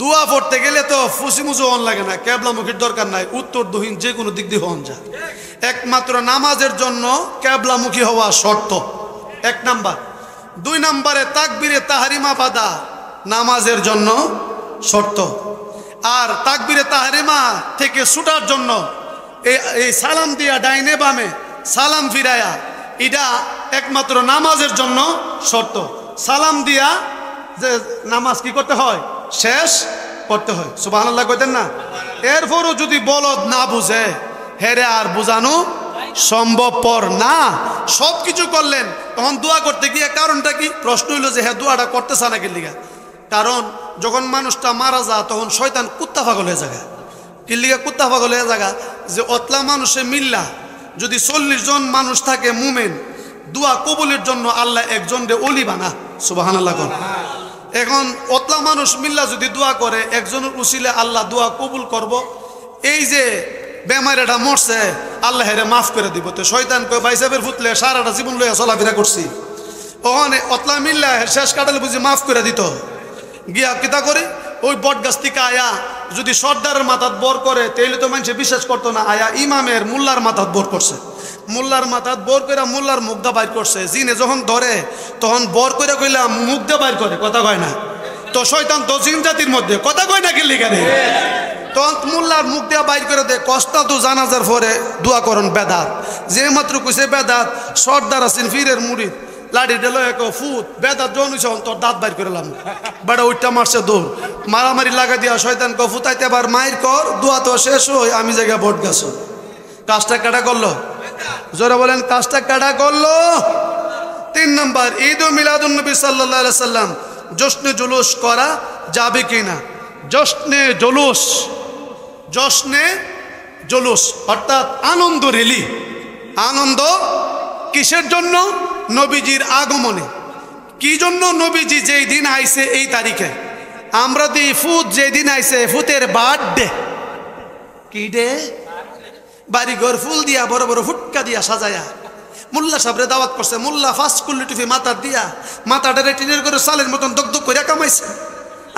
দোয়া পড়তে গেলে তো ফুসি ফুসিমুসু হন লাগে না ক্যাবলামুখীর দরকার নাই উত্তর দক্ষিণ যে কোনো দিক দিয়ে হন যায় একমাত্র নামাজের জন্য ক্যাবলামুখী হওয়া শর্ত এক নাম্বার দুই নাম্বারে তাকবিরে তাহারিমা বাদা নামাজের জন্য শর্ত আর তাকবিরে তাহারিমা থেকে ছুটার জন্য এই সালাম দিয়া ডাইনে বামে সালাম ফিরায়া এটা একমাত্র নামাজের জন্য শর্ত সালাম দিয়া যে নামাজ কি করতে হয় শেষ করতে হয় সুবাহ আল্লাহ কইতেন না এরপরও যদি বলদ না বুঝে হেরে আর বুঝানো সম্ভবপর না সব কিছু করলেন তখন দোয়া করতে গিয়ে কারণটা কি প্রশ্ন হইল যে হ্যাঁ দোয়াটা করতেছে না লিগা কারণ যখন মানুষটা মারা যা তখন শয়তান কুত্তা পাগল হয়ে জায়গা কিল্লিগা কুত্তা পাগল হয়ে জায়গা যে অতলা মানুষে মিল্লা যদি চল্লিশ জন মানুষ থাকে মুমেন দোয়া কবুলের জন্য আল্লাহ একজন রে অলি বানা সুবাহান আল্লাহ এখন অতলা মানুষ মিল্লা যদি দোয়া করে একজনের উচিলে আল্লাহ দোয়া কবুল করব। এই যে বেমারেটা মরছে আল্লাহরে মাফ করে দিব তো শয়তান কয়ে বাইসাবের ফুতলে সারাটা জীবন লইয়া চলাফেরা করছি ওখানে অতলা মিল্লা শেষ কাটালে বুঝি মাফ করে দিত গিয়া কিতা করি ওই বটগাছ থেকে আয়া যদি সর্দারের মাথাত বর করে তাইলে তো মানুষে বিশ্বাস করতো না আয়া ইমামের মুল্লার মাথাত বর করছে মোল্লার মাথাত বর কইরা মোল্লার মুখদা বাইর করছে জিনে যখন ধরে তখন বর কইরা কইলা মুখদা বাইর করে কথা কয় না তো শয়তান তো জিন জাতির মধ্যে কথা কয় না কিল্লি কেন তখন মোল্লার মুখ দিয়া বাইর করে দে কস্তা তো জানাজার পরে দোয়া করন বেদাত যে মাত্র কুছে বেদাত সর্দার আছেন ফিরের মুড়িদ লাড়ি ডেলো এক ফুত বেদাত জন হইছে তোর দাঁত বাইর করলাম বেড়া ওইটা মারছে দূর মারামারি লাগা দিয়া শয়তান ক ফুতাইতে আবার মায়ের কর দোয়া তো শেষ হই আমি জায়গায় ভোট গেছো কাজটা কাটা করলো জোরে বলেন কাজটা কাটা করলো তিন নম্বর ঈদ ও মিলাদুলনবী সাল্লাম জশ্নে জুলুস করা যাবে কি না জশ্নে জলুস জশ্নে জলুস অর্থাৎ আনন্দ রেলি আনন্দ কিসের জন্য নবীজির আগমনে কি জন্য নবীজি যেই দিন আইছে এই তারিখে আমরা তো ফুত যেদিন আইছে ফুতের বার্থডে কি ডে বাড়ি ঘর ফুল দিয়া বড় বড় ফুটকা দিয়া সাজায়া মোল্লা সাবরে দাওয়াত করছে মোল্লা ফাঁস কুল্লি টুফি মাথার দিয়া মাথা ডেরে টিনের ঘরে সালের মতন দগ্ধ করিয়া কামাইছে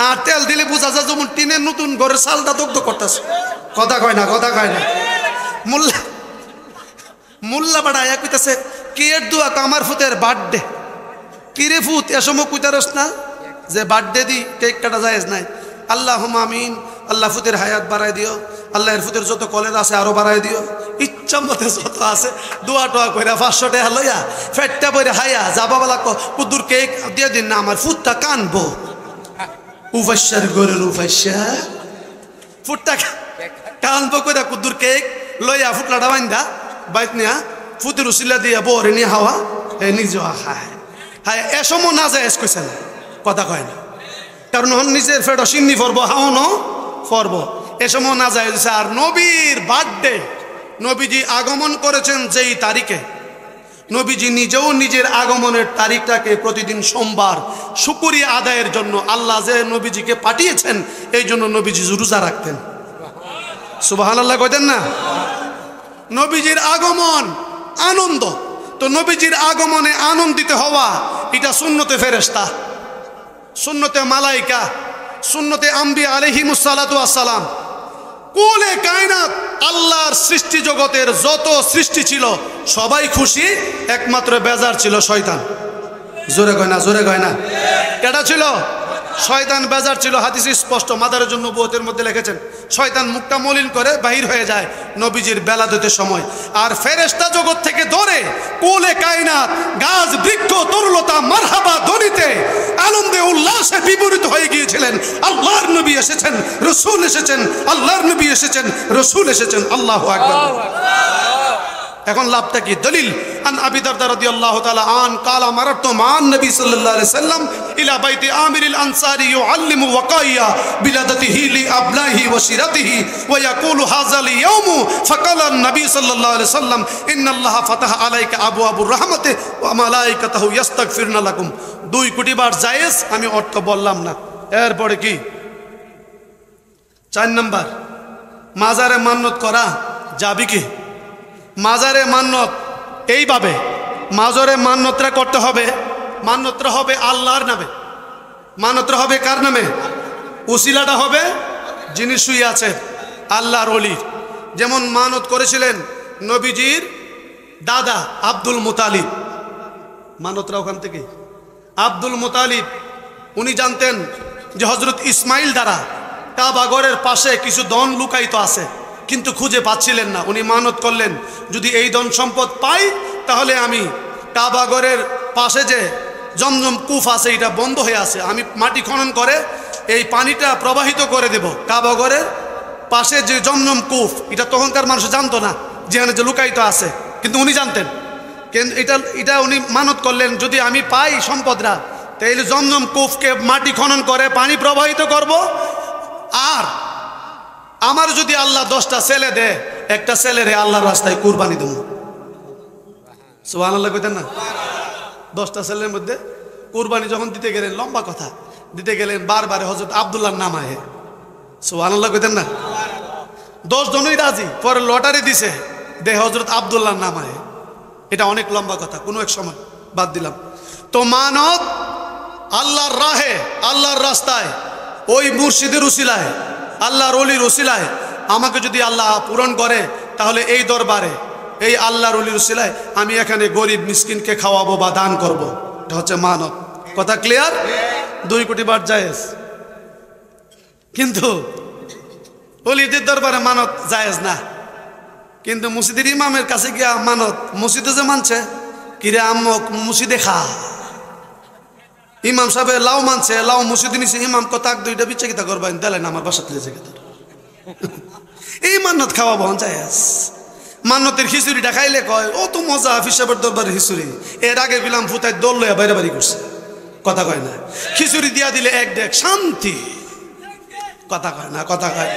আর তেল দিলে বোঝা যায় যেমন টিনের নতুন ঘরে সালটা দগ্ধ করতেছে কথা কয় না কথা কয় না মোল্লা মোল্লা বাড়া এক কইতাছে কিয়ের দোয়া তো আমার ফুতের বার্থডে কিরে ফুত এসময় কুইতারস না যে বার্থডে দি কেক কাটা যায় নাই আল্লাহ আমিন আল্লাহ ফুদের হায়াত বাড়াই দিও আল্লাহ ফুতের যত কলেজ আছে আরো বাড়াই দিও ইচ্ছা মতে যত আছে দোয়া টোয়া কইরা পাঁচশো টাকা লইয়া ফেটটা বইরে হায়া যাবা বলা কুদুর কেক দিয়ে দিন না আমার ফুটটা কানবো উপাস্যার গরুর উপাস্যা ফুটটা কানবো কইরা কুদুর কেক লইয়া ফুটলাটা বান্ধা বাইক নিয়া ফুতের উচিলা দিয়া বরে নিয়ে হাওয়া এ নিজে হায় হায় এসময় না যায় এস কইছে কথা কয় না কারণ নিজের ফেড সিন্নি হাও ন পর্ব এ সময় না যায় আর নবীর বার্থডে নবীজি আগমন করেছেন যেই তারিখে নবীজি নিজেও নিজের আগমনের তারিখটাকে প্রতিদিন সোমবার শুকুরি আদায়ের জন্য আল্লাহ যে নবীজিকে পাঠিয়েছেন এই জন্য নবীজি রোজা রাখতেন সুবাহান আল্লাহ না নবীজির আগমন আনন্দ তো নবীজির আগমনে আনন্দিত হওয়া এটা শূন্যতে ফেরেস্তা শূন্যতে মালাইকা সুন্নতে আম্বি মুসালাতাম কোলে কায়নাত আল্লাহর সৃষ্টি জগতের যত সৃষ্টি ছিল সবাই খুশি একমাত্র বেজার ছিল শয়তান জোরে গয়না জোরে গয়না এটা ছিল শয়তান বেজার ছিল হাদিস স্পষ্ট মাদারের জন্য বউতের মধ্যে লিখেছেন শয়তান মুখটা মলিন করে বাহির হয়ে যায় নবীজির বেলা দিতে সময় আর ফেরেস্তা জগৎ থেকে ধরে কোলে কায়নাত গাছ বৃক্ষ তরুলতা মারহাবা ধরিতে আনন্দে উল্লাসে বিপরীত হয়ে গিয়েছিলেন আল্লাহর নবী এসেছেন রসুল এসেছেন আল্লাহর নবী এসেছেন রসুল এসেছেন আল্লাহ আকবর এখন লাভটা কি দলিল আন আবি দারদা রাদিয়াল্লাহু তাআলা আন কালা মারাতু মান নবী সাল্লাম ইলা বাইতি আমিরিল আনসারি ওয়াকাইয়া বিলাদাতিহি লি আবনাহি ওয়া সিরাতিহি ওয়া ইয়াকুলু সাল্লাম ইন্নাল্লাহ ফাতাহা আলাইকা আবওয়াবুর রাহমাতি ওয়া মালায়েকাতুহু দুই কোটি বার আমি অর্থ বললাম না এরপরে কি চার নম্বর মাজারে মান্নত করা যাবি কি মাজারে মান্নত এইভাবে মাজরে মান্যতরা করতে হবে মান্যতরা হবে আল্লাহর নামে মান্যতরা হবে কার নামে উসিলাটা হবে যিনি শুয়ে আছে আল্লাহর অলির যেমন মানত করেছিলেন নবীজির দাদা আব্দুল মুতালিব মানতরা ওখান থেকে আব্দুল মুতালিব উনি জানতেন যে হজরত ইসমাইল দ্বারা কাবাগরের পাশে কিছু দন লুকায়িত আছে কিন্তু খুঁজে পাচ্ছিলেন না উনি মানত করলেন যদি এই ধন সম্পদ পাই তাহলে আমি টাবাগরের পাশে যে জমজম কুফ আছে এটা বন্ধ হয়ে আছে আমি মাটি খনন করে এই পানিটা প্রবাহিত করে দেব কাবাগরের পাশে যে জমজম কুফ এটা তখনকার মানুষ জানতো না যেখানে যে লুকায়িত আছে কিন্তু উনি জানতেন কিন্তু এটা এটা উনি মানত করলেন যদি আমি পাই সম্পদরা তাইলে জমজম কুফকে মাটি খনন করে পানি প্রবাহিত করব আর আমার যদি আল্লাহ দশটা ছেলে দে একটা রে আল্লাহর রাস্তায় কুরবানি দেবো সোহান আল্লাহ কইতেন না দশটা ছেলের মধ্যে কুরবানি যখন দিতে গেলেন লম্বা কথা দিতে গেলেন বারবার হজরত আবদুল্লাহ নাম আহে সোহান আল্লাহ কইতেন না দশ জনই রাজি পরে লটারি দিছে দে হজরত আবদুল্লাহ নাম আহে এটা অনেক লম্বা কথা কোনো এক সময় বাদ দিলাম তো মানব আল্লাহর রাহে আল্লাহর রাস্তায় ওই মুর্শিদের উশিলায় আল্লাহর অলির রসিলায় আমাকে যদি আল্লাহ পূরণ করে তাহলে এই দরবারে এই আল্লাহর অলির রসিলায় আমি এখানে গরিব মিসকিনকে খাওয়াবো বা দান করব। এটা হচ্ছে মানব কথা ক্লিয়ার দুই কোটি বার জায়েজ কিন্তু অলিদের দরবারে মানত জায়েজ না কিন্তু মুসিদের ইমামের কাছে গিয়া মানত মুসিদে যে মানছে কিরে আমক মসজিদে খা ইমাম সাহেব লাউ মানছে লাউ মুসিদ নিছে ইমাম কত তাক দুইটা বিচে কিতা করবেন আমার বাসা তুলেছে এই মান্নত খাওয়া বহন যায় মান্নতের খিচুড়িটা খাইলে কয় ও তো মজা হিসাবের দরবার খিচুড়ি এর আগে বিলাম ফুতায় দোল লইয়া বাইরে বাড়ি করছে কথা কয় না খিচুড়ি দিয়া দিলে এক দেখ শান্তি কথা কয় না কথা কয়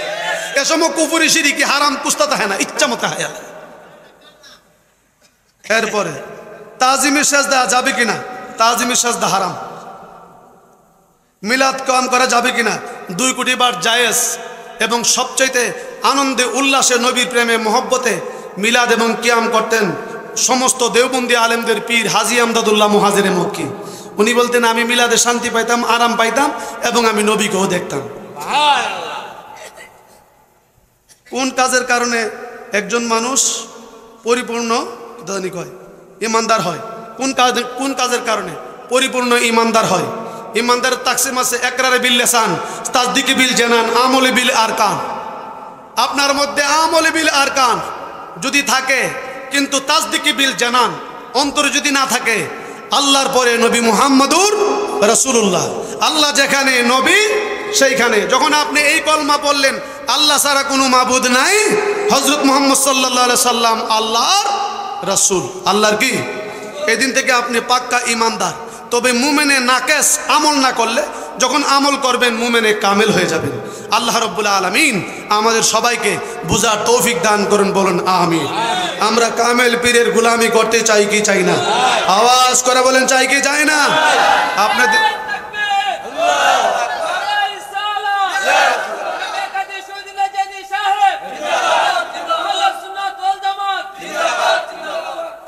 এ সময় কুপুরি সিঁড়ি কি হারাম কুস্তা তাহে না ইচ্ছা মতো হায়া এরপরে তাজিমের দেওয়া যাবে কিনা তাজিমের দা হারাম মিলাদ কম করা যাবে কিনা দুই কোটি বার জায়েজ এবং সবচাইতে আনন্দে উল্লাসে নবীর প্রেমে মহব্বতে মিলাদ এবং কিয়াম করতেন সমস্ত দেওবন্দি আলেমদের পীর হাজি আমদাদুল্লাহ মহাজের মক্কি উনি বলতেন আমি মিলাদে শান্তি পাইতাম আরাম পাইতাম এবং আমি নবীকেও দেখতাম কোন কাজের কারণে একজন মানুষ পরিপূর্ণ দানি হয় ইমানদার হয় কোন কাজ কোন কাজের কারণে পরিপূর্ণ ইমানদার হয় ইমানদারের তাকসিম আছে একরারে বিল লেসান তাজদিকে বিল জানান আমলে বিল আর কান আপনার মধ্যে আমলে বিল আর কান যদি থাকে কিন্তু তাজদিকে বিল জানান অন্তর যদি না থাকে আল্লাহর পরে নবী মুহাম্মদুর রসুল্লাহ আল্লাহ যেখানে নবী সেইখানে যখন আপনি এই কলমা পড়লেন আল্লাহ ছাড়া কোনো মাবুদ নাই হজরত মোহাম্মদ সাল্লা সাল্লাম আল্লাহর রসুল আল্লাহর কি এদিন থেকে আপনি পাক্কা ইমানদার তবে মুমেনে নাকেস আমল না করলে যখন আমল করবেন মুমেনে কামেল হয়ে যাবেন আল্লাহ রব্বুল আলমিন আমাদের সবাইকে বুঝার তৌফিক দান করুন বলুন আমি আমরা কামেল পীরের গুলামি করতে চাই কি চাই না আওয়াজ করে বলেন চাই কি চাই না আপনাদের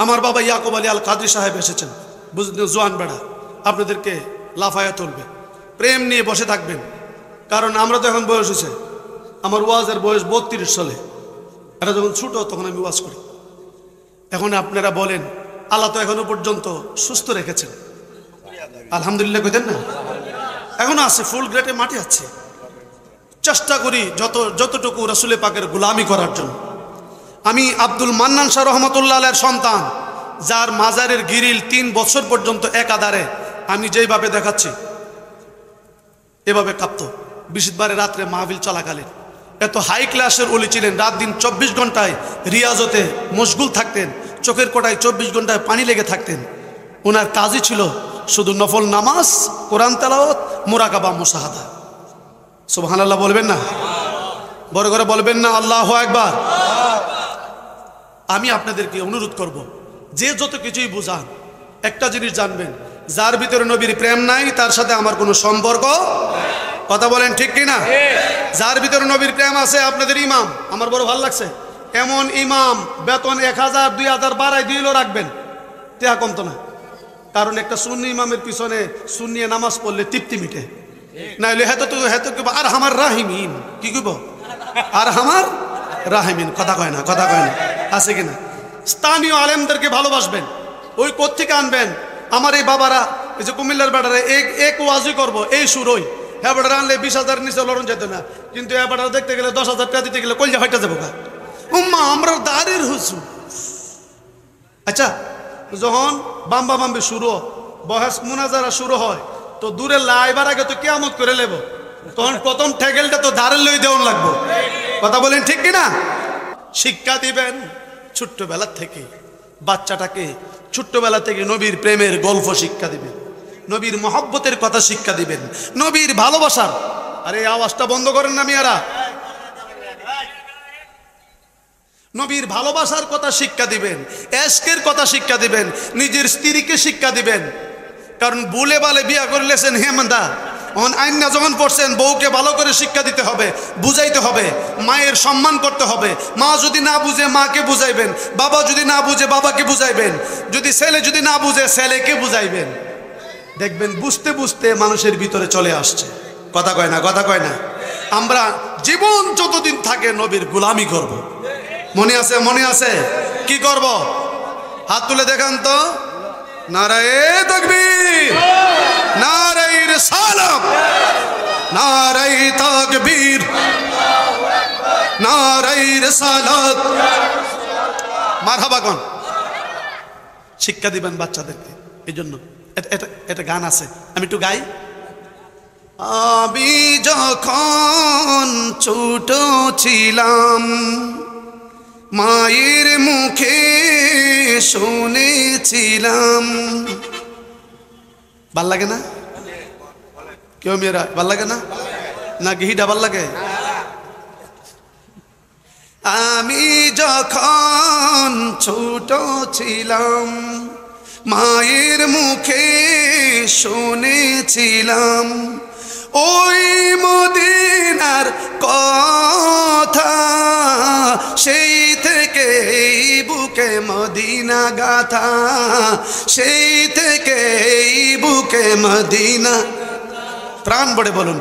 আমার বাবা ইয়াকুব আলী আল কাদরি সাহেব এসেছেন বুঝতে জোয়ান বেড়া আপনাদেরকে লাফায়া তুলবে প্রেম নিয়ে বসে থাকবেন কারণ আমরা তো এখন বয়স হয়েছে আমার ওয়াজের বয়স বত্রিশ সালে এটা যখন ছোটো তখন আমি ওয়াজ করি এখন আপনারা বলেন আল্লাহ তো এখনো পর্যন্ত সুস্থ রেখেছেন আলহামদুলিল্লাহ কেতেন না এখনো আছে ফুল গ্রেটে মাটি আছে চেষ্টা করি যত যতটুকু রসুলে পাকের গুলামি করার জন্য আমি আব্দুল মান্নান শাহ রহমতুল্লাহ সন্তান যার মাজারের গিরিল তিন বছর পর্যন্ত একাধারে আমি যেইভাবে দেখাচ্ছি এভাবে কাঁপত বিশুদ্ধবারে রাত্রে মাহবিল চলাকালীন এত হাই ক্লাসের অলি ছিলেন রাত দিন চব্বিশ ঘন্টায় রিয়াজতে মশগুল থাকতেন চোখের কোটায় চব্বিশ ঘন্টায় পানি লেগে থাকতেন ওনার কাজই ছিল শুধু নফল নামাজ কোরআন তালাওয়াত মোরাকাবা মুসাহাদা সুবহান আল্লাহ বলবেন না বড় করে বলবেন না আল্লাহ একবার আমি আপনাদেরকে অনুরোধ করবো যে যত কিছুই বুঝান একটা জিনিস জানবেন যার ভিতরে নবীর প্রেম নাই তার সাথে আমার কোনো সম্পর্ক কথা বলেন ঠিক কিনা যার ভিতরে নবীর প্রেম আছে আপনাদের ইমাম আমার বড় ভাল লাগছে এমন ইমাম বেতন এক হাজার দুই হাজার বাড়াই দিয়েও রাখবেন তেহা কমতো না কারণ একটা সুন্নি ইমামের পিছনে সুন্নি নামাজ পড়লে তৃপ্তি মিটে নাইলে হেতো তুই হেতো কি আর আমার রাহিমিন কি কিব আর আমার রাহিমিন কথা কয় না কথা কয় না আছে কিনা স্থানীয় আলেমদেরকে ভালোবাসবেন ওই কোত্থেকে আনবেন আমার এই বাবারা এই যে কুমিল্লার বেটারে এক এক ওয়াজই করব এই সুরই হ্যাঁ বেটারা আনলে বিশ হাজার নিচে লড়ন যেত না কিন্তু এ বেটারা দেখতে গেলে দশ হাজার টাকা দিতে গেলে কলজা হয়টা যাবো গা উম্মা আমরা দাঁড়ের হুসু আচ্ছা যখন বাম্বা বাম্বি শুরু বহেস মুনাজারা শুরু হয় তো দূরে লাইবার আগে তো কেয়ামত করে নেব তখন প্রথম ঠেকেলটা তো ধারের লই দেওয়ান লাগবো কথা বলেন ঠিক কিনা শিক্ষা দিবেন ছোট্টবেলা থেকে বাচ্চাটাকে ছোট্টবেলা থেকে নবীর প্রেমের গল্প শিক্ষা দিবেন নবীর মহব্বতের কথা শিক্ষা দিবেন নবীর ভালোবাসার আরে আওয়াজটা বন্ধ করেন না মিয়ারা নবীর ভালোবাসার কথা শিক্ষা দিবেন এসকের কথা শিক্ষা দিবেন নিজের স্ত্রীকে শিক্ষা দিবেন কারণ বলে বালে বিয়া করলেছেন হেমদা অন আইনা যখন পড়ছেন বউকে ভালো করে শিক্ষা দিতে হবে বুঝাইতে হবে মায়ের সম্মান করতে হবে মা যদি না বুঝে মাকে বুঝাইবেন বাবা যদি না বুঝে বাবাকে বুঝাইবেন যদি ছেলে যদি না বুঝে ছেলেকে বুঝাইবেন দেখবেন বুঝতে বুঝতে মানুষের ভিতরে চলে আসছে কথা কয় না কথা কয় না আমরা জীবন যতদিন থাকে নবীর গুলামি করব। মনে আছে মনে আছে কি করব। হাত তুলে দেখান তো নারায় তকবীর নারায় নারাই তাকবীর নারাই রেসালাত মারহাবাগন শিক্ষা দিবেন বাচ্চাদেরকে এই জন্য এটা গান আছে আমি একটু গাই আমি যখন ছোট ছিলাম মায়ের মুখে শুনেছিলাম ভাল লাগে না কেউ মেয়েরা ভাল লাগে না না গিহিটা ভাল লাগে আমি যখন ছোট ছিলাম মায়ের মুখে শুনেছিলাম ওই মদিনার কথা সেই থেকে বুকে মদিনা গাথা সেই থেকে বুকে মদিনা প্রাণ বড়ে বলুন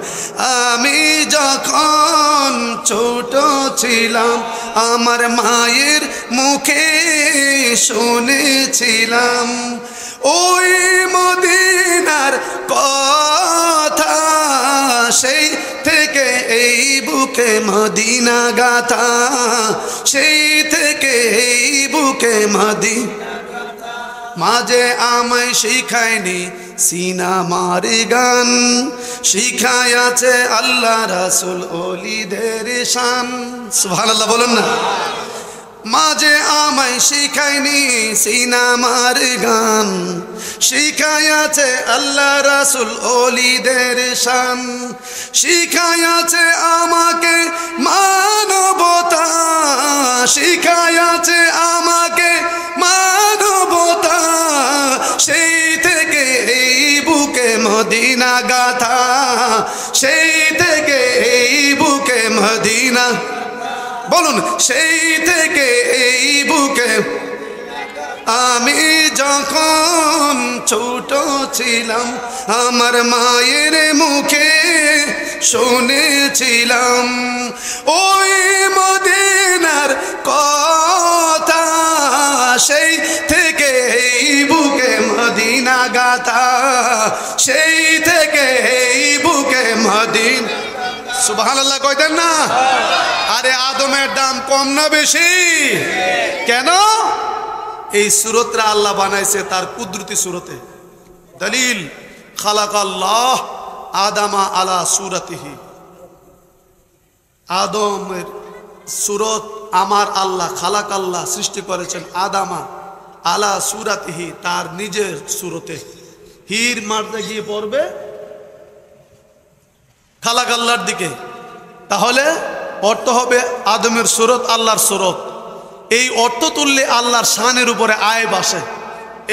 আমি যখন ছোট ছিলাম আমার মায়ের মুখে শুনেছিলাম ওই মদিনার কথা সেই থেকে এই বুকে মদিনা গাথা সেই থেকে এই বুকে মদিনা মাঝে আমায় শিখায়নি সিনামারি গান শিখায় আছে আল্লাহ রাসুল অলিদের শান সুবহানাল্লাহ বলুন না মাঝে আমায় শিখায়নি সিনামার গান শিখায় আছে আল্লাহ রাসুল অলিদের শান শিখায় আছে আমাকে মানবতা শিখায় আছে আমাকে মানব মদিনা গাথা সেই থেকে এই বুকে মদিনা বলুন সেই থেকে এই বুকে আমি যখন ছোট ছিলাম আমার মায়ের মুখে শুনেছিলাম ওই মদিনার কথা সেই থেকে বুকে মদিনা গাথা সেই থেকে এই বুকে সুভান আল্লাহ কইতেন না আরে আদমের দাম কম না বেশি কেন এই সুরতরা আল্লাহ বানাইছে তার কুদরতি সুরতে দলিল খালাক আল্লাহ আদামা আলা সুরতিহি আদমের সুরত আমার আল্লাহ খালাক আল্লাহ সৃষ্টি করেছেন আদামা আলা সুরাতহি তার নিজের সুরতে হির মারতে গিয়ে পড়বে খালাক আল্লাহর দিকে তাহলে অর্থ হবে আদমের সুরত আল্লাহর সুরত এই অর্থ তুললে আল্লাহর শানের উপরে আয় বাসে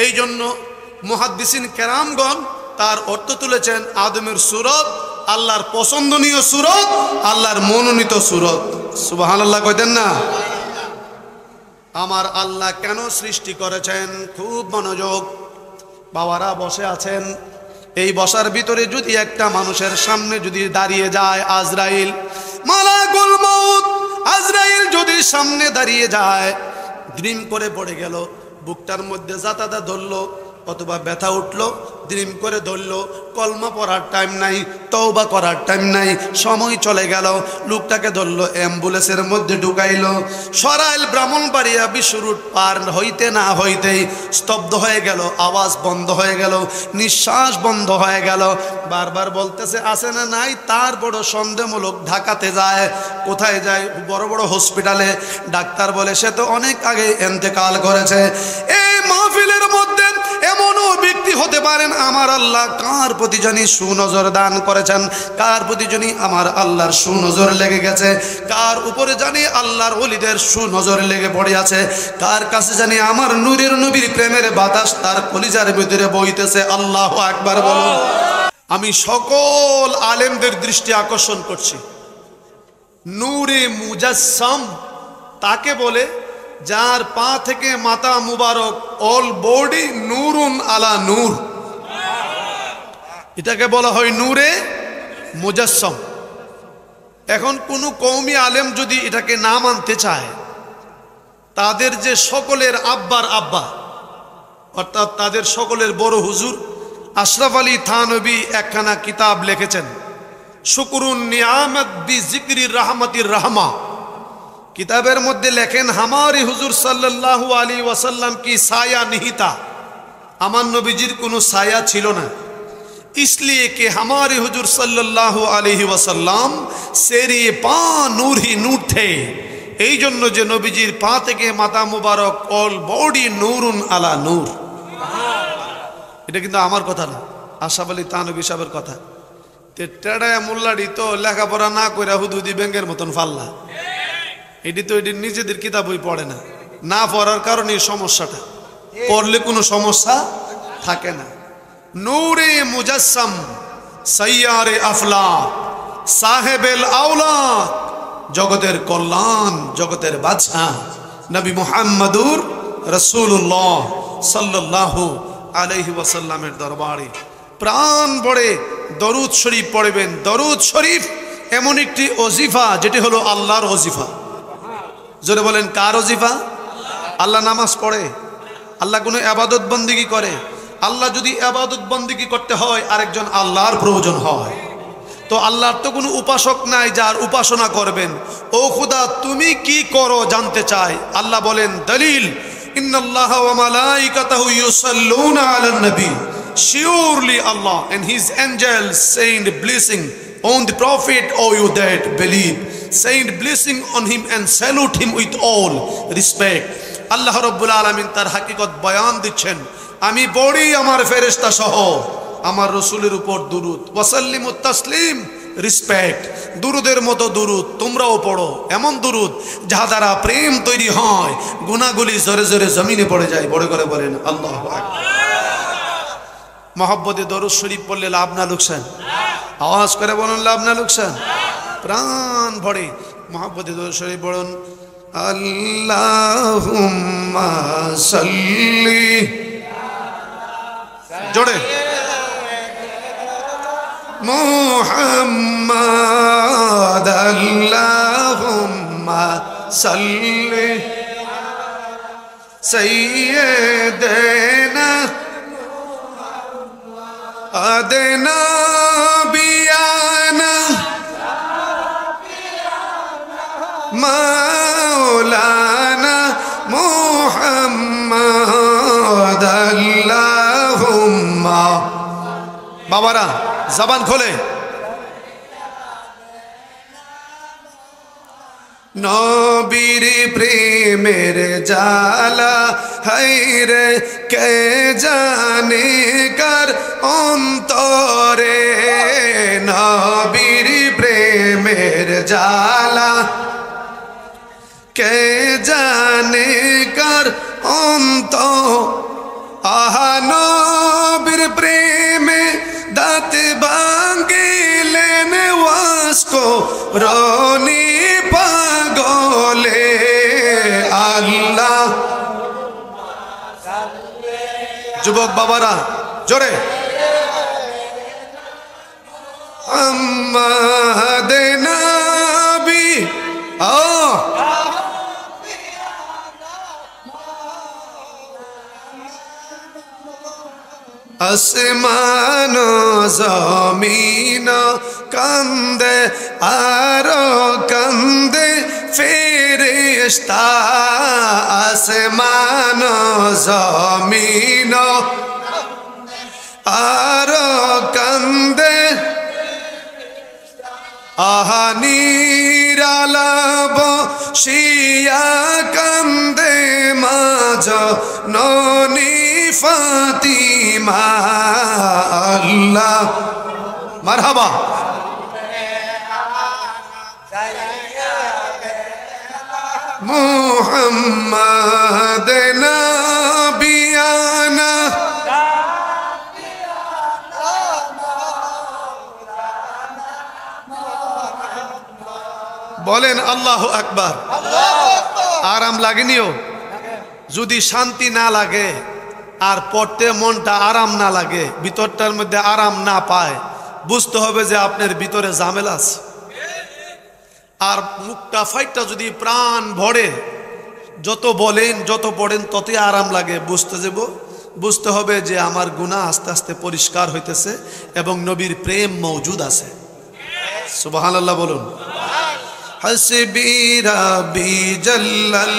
এই জন্য মহাদ্দিসিন কেরামগণ তার অর্থ তুলেছেন আদমের সুরত আল্লাহর পছন্দনীয় সুরত আল্লাহর মনোনীত সুরত সুবাহান আল্লাহ কইতেন না আমার আল্লাহ কেন সৃষ্টি করেছেন খুব মনোযোগ বাবারা বসে আছেন এই বসার ভিতরে যদি একটা মানুষের সামনে যদি দাঁড়িয়ে যায় আজরাইল মালাকুল মৌত আজরাইল যদি সামনে দাঁড়িয়ে যায় ড্রিম করে পড়ে গেল বুকটার মধ্যে যাতাতা ধরলো অথবা ব্যথা উঠলো ড্রিম করে ধরল কলমা পড়ার টাইম নাই তওবা করার টাইম নাই সময় চলে গেল লোকটাকে ধরল অ্যাম্বুলেন্সের মধ্যে ঢুকাইল সরাইল ব্রাহ্মণবাড়িয়া বিশ্বরুট পার হইতে না হইতেই স্তব্ধ হয়ে গেল আওয়াজ বন্ধ হয়ে গেল নিঃশ্বাস বন্ধ হয়ে গেল বারবার বলতেছে আসে না নাই তার বড় সন্দেহমূলক ঢাকাতে যায় কোথায় যায় বড় বড় হসপিটালে ডাক্তার বলে সে তো অনেক আগে এন্তেকাল করেছে এই মাহফিলের মধ্যে এমনও ব্যক্তি হতে পারেন আমার আল্লাহ কার প্রতি জানি সুনজর দান করেছেন কার প্রতি জানি আমার আল্লাহর সুনজর লেগে গেছে কার উপরে জানি আল্লাহর অলিদের সুনজর লেগে পড়ে আছে কার কাছে জানি আমার নূরের নবীর প্রেমের বাতাস তার কলিজার ভিতরে বইতেছে আল্লাহ আকবার বল আমি সকল আলেমদের দৃষ্টি আকর্ষণ করছি নূরে মুজাসম তাকে বলে যার পা থেকে মাতা মুবারক অল বডি নুরুন আলা নূর এটাকে বলা হয় নূরে মুজাসম এখন কোন কৌমি আলেম যদি এটাকে না মানতে চায় তাদের যে সকলের আব্বার আব্বা অর্থাৎ তাদের সকলের বড় হুজুর আশরাফ আলী থানবী একখানা কিতাব লিখেছেন শুকুরুন নিয়ামত বি জিকির রাহমাতির রাহমা কিতাবের মধ্যে লেখেন হামারি হুজুর সাল্লাহু আলী ওয়াসাল্লাম কি সায়া নিহিতা আমার নবীজির কোনো সায়া ছিল না ইসলিয়ে কে হামারি হুজুর सल्लल्लाहु আলী ওয়াসাল্লাম সেরি পা নূরহি নূর এই জন্য যে নবীজির পা থেকে মাতা মুবারক অল বডি নূরুন আলা নূর এটা কিন্তু আমার কথা না আশাফ আলী তানবী সাহেবের কথা তে টেড়ায় মোল্লাডি তো লেখাপড়া না করে হুদুদি ব্যাঙ্গের মতন ফাল্লা এটি তো এটির নিজেদের কিতাব বই পড়ে না না পড়ার কারণে এই সমস্যাটা পড়লে কোনো সমস্যা থাকে না নূরে মুজাসম সৈয়ারে আফলা সাহেবেল আওলা জগতের কল্যাণ জগতের বাদশাহ নবী মোহাম্মদুর রসুল্লাহ সাল্লাহ আলহি ওয়াসাল্লামের দরবারে প্রাণ পড়ে দরুদ শরীফ পড়বেন দরুদ শরীফ এমন একটি অজিফা যেটি হলো আল্লাহর অজিফা জোরে বলেন কার অজিফা আল্লাহ নামাজ পড়ে আল্লাহ কোনো আবাদত বন্দিগি করে আল্লাহ যদি আবাদত বন্দিগি করতে হয় আরেকজন আল্লাহর প্রয়োজন হয় তো আল্লাহর তো কোনো উপাসক নাই যার উপাসনা করবেন ও খুদা তুমি কি করো জানতে চাই আল্লাহ বলেন দলিল Surely Allah and His angels send blessing on the Prophet, O you that believe. Send blessing on him and salute him with all respect আল্লাহ রব্বুল্লা আলমিন তার হাকিকত বয়ান দিচ্ছেন আমি বড়ি আমার ফেরেস্তা সহ আমার রসুলের উপর দুরুত ওয়াসাল্লিম তাসলিম রিসপেক্ট দুরুদের মতো দুরুদ তোমরাও পড়ো এমন দুরুদ যা দ্বারা প্রেম তৈরি হয় গুণাগুলি জোরে জোরে জমিনে পড়ে যায় বড় করে বলেন আল্লাহ মহব্বতে দরুদ শরীফ পড়লে লাভ না লোকসান আওয়াজ করে বলেন লাভ না লোকসান প্রাণ ভরে মহাপতি দোষরে পড়ুন আল্লাহুম্মা জোরে মোহাম্মদ আল্লাহুম্মা সাল্লি সাইয়্যিদানা আদনা বাবারা জবান খোলে নবীর প্রেমের জালা হাইরে কে জানে কার অন্তরে নবীর প্রেমের জালা কে জানে কার অন্ত আহানবীর প্রেমে দাঁত ভাঙ্গিলেন ওয়াসকো রনি পাগলে আল্লাহ যুবক বাবারা জোরে আম্মা দেনাবি আ আসমান জমিন কন্দে আর কন্দে ফেরিস্তা আসমান জমিন আর কন্দে আহানিরালাব শিয়া কন্দে মাঝ ননি ফাতি মা আল্লাহ মারহাবা মোহাম্মদ নাবিয়ানা বলেন আল্লাহ আকবার আরাম লাগেনিও যদি শান্তি না লাগে আর পড়তে মনটা আরাম না লাগে ভিতরটার মধ্যে আরাম না পায় বুঝতে হবে যে আপনার ভিতরে জামেল আছে আর মুখটা ফাইটটা যদি প্রাণ ভরে যত বলেন যত পড়েন ততই আরাম লাগে বুঝতে যাব বুঝতে হবে যে আমার গুণা আস্তে আস্তে পরিষ্কার হইতেছে এবং নবীর প্রেম মজুদ আছে সুবাহান আল্লাহ বলুন হসবি রবি জল্লাহ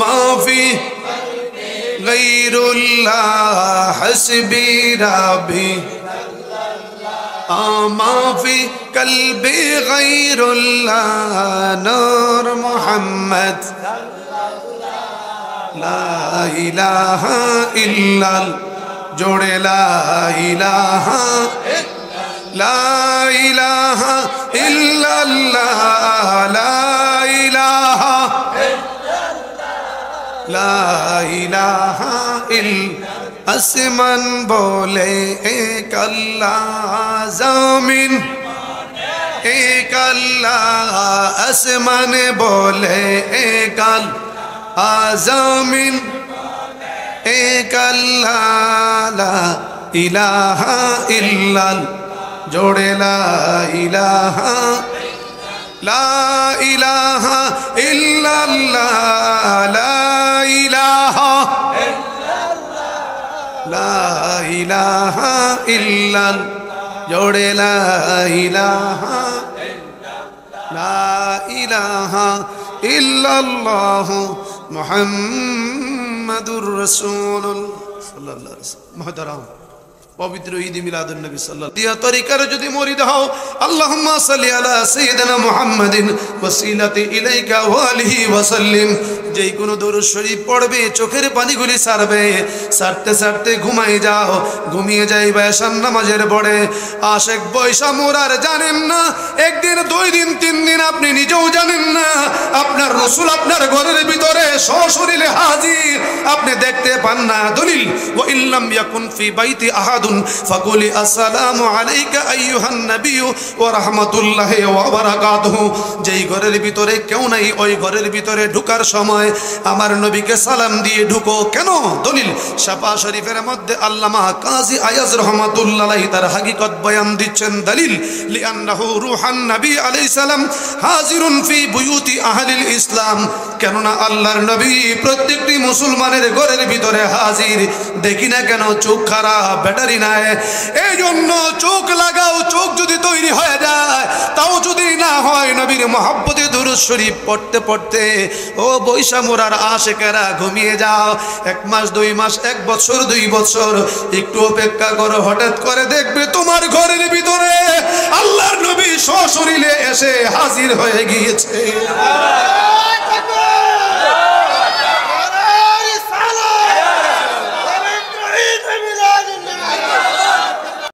মাফি غير الله حسبي ربي آه، ما في قلبي غير الله نور محمد لا إله إلا جوڑ لا إله لا إله إلا الله لا إله আসমান বলে এক আল্লাহ জামিন এক আল্লাহ আসমান বলে এক আজামিন এক আল্লাহ ইলাহা ইল্লাল জোড়ে লা ইলাহা লা ইলাহা ইলাহা লা জোড়ে লা ইলাহা লা ইলাহা ইল্লাল্লাহ পবিত্র ঈদ মিলাদুন্নবী সাল্লাল্লাহু দিয়া তরিকার যদি মুরিদ হও আল্লাহুম্মা সাল্লি আলা সাইয়্যিদিনা মুহাম্মাদিন ওয়াসিলাতি ইলাইকা ওয়া আলিহি ওয়া সাল্লিম যেই কোনো দরুদ শরীফ পড়বে চোখের পানিগুলি সারবে সারতে সারতে ঘুমাই যাও ঘুমিয়ে যাই বয়সান নামাজের পড়ে আশেক বৈশা মোরার জানেন না একদিন দুই দিন তিন দিন আপনি নিজেও জানেন না আপনার রসুল আপনার ঘরের ভিতরে সশরীরে হাজির আপনি দেখতে পান না দলিল ও ইল্লাম ইয়াকুন ফি বাইতি আহাদুন فقل আলাইকা আইয়ুহান ايها ওয়া রাহমাতুল্লাহি ওয়া বারাকাতুহু যেই ঘরের ভিতরে কেউ নাই ওই ঘরের ভিতরে ঢোকার সময় আমার নবীকে সালাম দিয়ে ঢুকো কেন দলিল শাফা শরীফের মধ্যে আল্লামা কাজী আয়াজ রহমাতুল্লাহ তার হাকিকত বয়ান দিচ্ছেন দলিল লিআন্নাহু রুহান নাবী আলাইহিস সালাম হাজিরুন ফি বুয়ুতি আহলিল ইসলাম কেননা আল্লাহর নবী প্রত্যেকটি মুসলমানের ঘরের ভিতরে হাজির দেখি না কেন চোখ খারাপ ব্যাটারি এই জন্য চোখ লাগাও চোখ যদি তৈরি হয়ে যায় তাও যদি না হয় নবীর মহাব্বতে দুরুদ পড়তে পড়তে ও বৈশামুরার আশেকেরা ঘুমিয়ে যাও এক মাস দুই মাস এক বছর দুই বছর একটু অপেক্ষা করো হঠাৎ করে দেখবে তোমার ঘরের ভিতরে আল্লাহ নবী সশরীরে এসে হাজির হয়ে গিয়েছে